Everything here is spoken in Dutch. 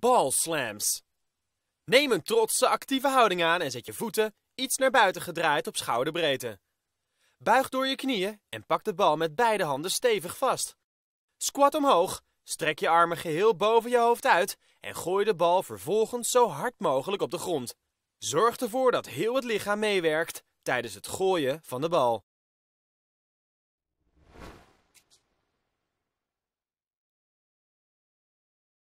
ball slams. Neem een trotse actieve houding aan en zet je voeten iets naar buiten gedraaid op schouderbreedte. Buig door je knieën en pak de bal met beide handen stevig vast. Squat omhoog, strek je armen geheel boven je hoofd uit en gooi de bal vervolgens zo hard mogelijk op de grond. Zorg ervoor dat heel het lichaam meewerkt tijdens het gooien van de bal.